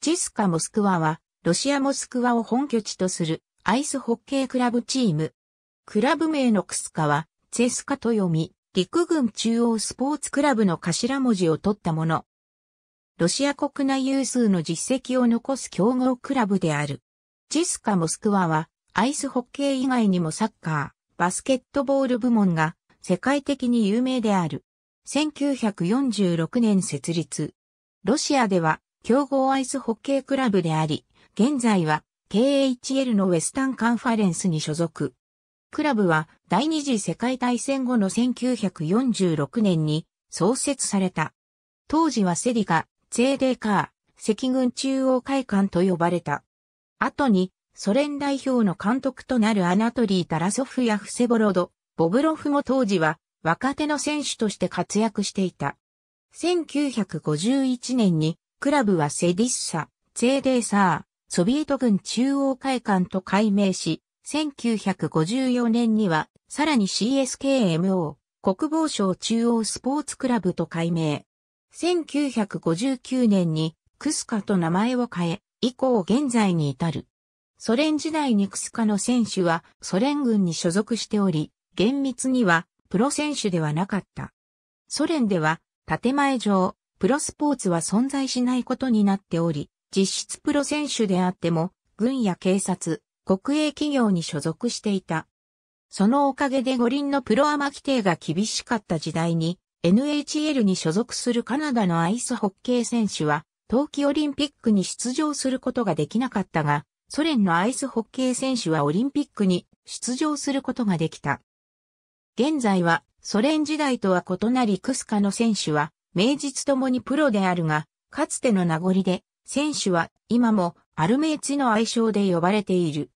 チスカ・モスクワは、ロシア・モスクワを本拠地とするアイスホッケークラブチーム。クラブ名のクスカは、チェスカと読み、陸軍中央スポーツクラブの頭文字を取ったもの。ロシア国内有数の実績を残す強豪クラブである。チェスカ・モスクワは、アイスホッケー以外にもサッカー、バスケットボール部門が世界的に有名である。1946年設立。ロシアでは強豪アイスホッケークラブであり、現在は KHL のウェスタンカンファレンスに所属。クラブは第二次世界大戦後の1946年に創設された。当時はセリカ、ツェーデーカー、赤軍中央会館と呼ばれた。後にソ連代表の監督となるアナトリー・タラソフやフセボロド、ボブロフも当時は若手の選手として活躍していた。1951年にクラブはセディッサ、ゼーデーサー、ソビエト軍中央会館と改名し、1954年には、さらに CSKMO、国防省中央スポーツクラブと改名。1959年に、クスカと名前を変え、以降現在に至る。ソ連時代にクスカの選手はソ連軍に所属しており、厳密にはプロ選手ではなかった。ソ連では建前上、プロスポーツは存在しないことになっており、実質プロ選手であっても、軍や警察、国営企業に所属していた。そのおかげで五輪のプロアマ規定が厳しかった時代に、NHL に所属するカナダのアイスホッケー選手は、冬季オリンピックに出場することができなかったが、ソ連のアイスホッケー選手はオリンピックに出場することができた。現在は、ソ連時代とは異なりクスカの選手は、名実ともにプロであるが、かつての名残で、選手は今もアルメイツの愛称で呼ばれている。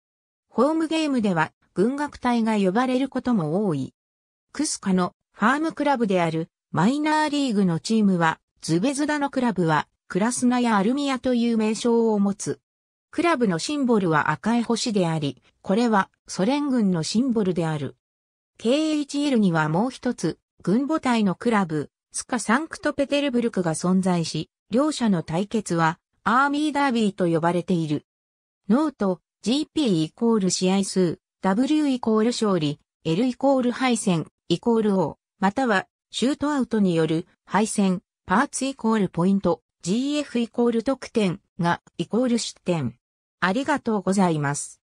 ホームゲームでは軍楽隊が呼ばれることも多い。クスカのファームクラブであるマイナーリーグのチームは、ズベズダのクラブはクラスナやアルミアという名称を持つ。クラブのシンボルは赤い星であり、これはソ連軍のシンボルである。KHL にはもう一つ、軍母隊のクラブ、スカサンクトペテルブルクが存在し、両者の対決はアーミーダービーと呼ばれている。ノート、GP イコール試合数、W イコール勝利、L イコール敗戦、イコール O、またはシュートアウトによる敗戦、パーツイコールポイント、GF イコール得点がイコール失点。ありがとうございます。